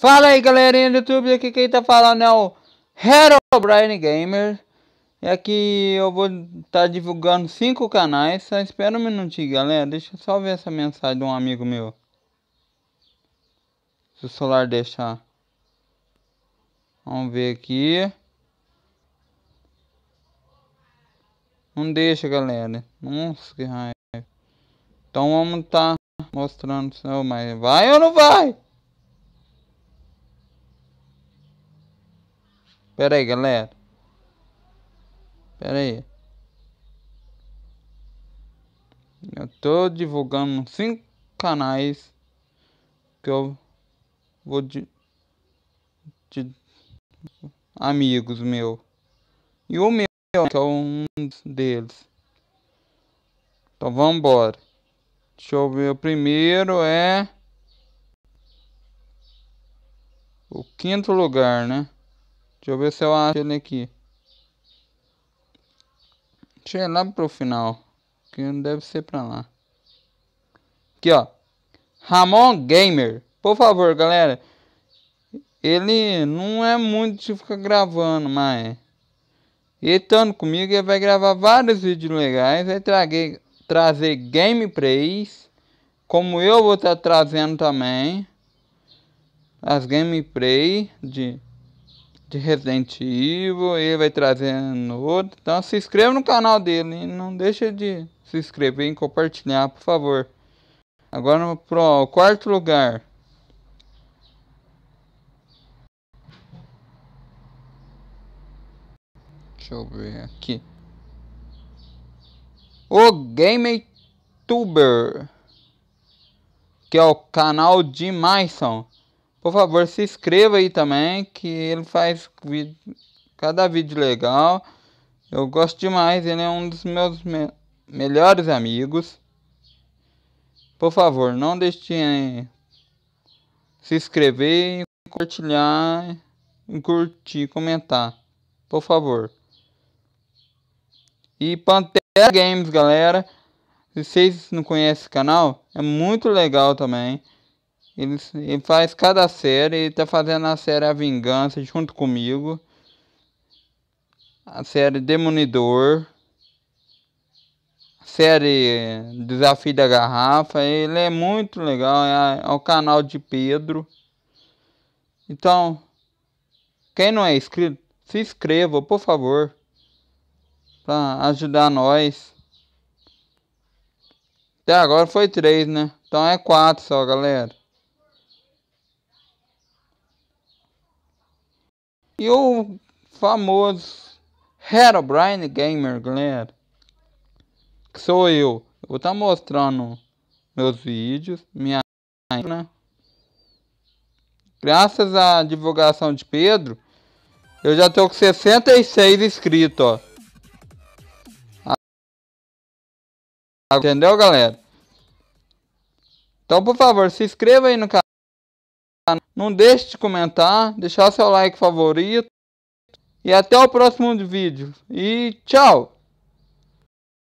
Fala aí galerinha do YouTube, aqui quem tá falando é o Herobrine Gamer E aqui eu vou estar tá divulgando cinco canais, só espera um minutinho galera, deixa eu só ver essa mensagem de um amigo meu Se o celular deixar Vamos ver aqui Não deixa galera, nossa que raiva então vamos tá mostrando, mas vai ou não vai? Pera aí, galera. Pera aí. Eu tô divulgando cinco canais que eu vou de, de amigos meu. E o meu que é um deles. Então vamos embora. Deixa eu ver. O primeiro é o quinto lugar, né? Deixa eu ver se eu acho ele aqui. Deixa ele lá pro final. Que não deve ser pra lá. Aqui, ó. Ramon Gamer. Por favor, galera. Ele não é muito de ficar gravando, mas... Ele estando comigo, ele vai gravar vários vídeos legais. Vai trazer gameplays. Como eu vou estar tá trazendo também. As gameplays de de Resident Evil, ele vai trazendo outro. Então se inscreva no canal dele, não deixa de se inscrever e compartilhar, por favor. Agora pro quarto lugar. Deixa eu ver aqui. O GameTuber, que é o canal de maison por favor, se inscreva aí também, que ele faz vídeo, cada vídeo legal. Eu gosto demais, ele é um dos meus me melhores amigos. Por favor, não deixe de se inscrever, compartilhar, curtir, comentar. Por favor. E Pantera Games, galera. Se vocês não conhecem o canal, é muito legal também. Ele, ele faz cada série, ele tá fazendo a série A Vingança junto comigo. A série Demonidor. A série Desafio da Garrafa. Ele é muito legal, é, é o canal de Pedro. Então, quem não é inscrito, se inscreva, por favor. Pra ajudar nós. Até agora foi três, né? Então é quatro só, galera. e o famoso Herobrine Gamer galera que sou eu. eu vou estar tá mostrando meus vídeos, minha né? Graças à divulgação de Pedro, eu já tô com 66 inscritos, ó. Entendeu, galera? Então, por favor, se inscreva aí no canal. Não deixe de comentar, deixar seu like favorito. E até o próximo vídeo. E tchau!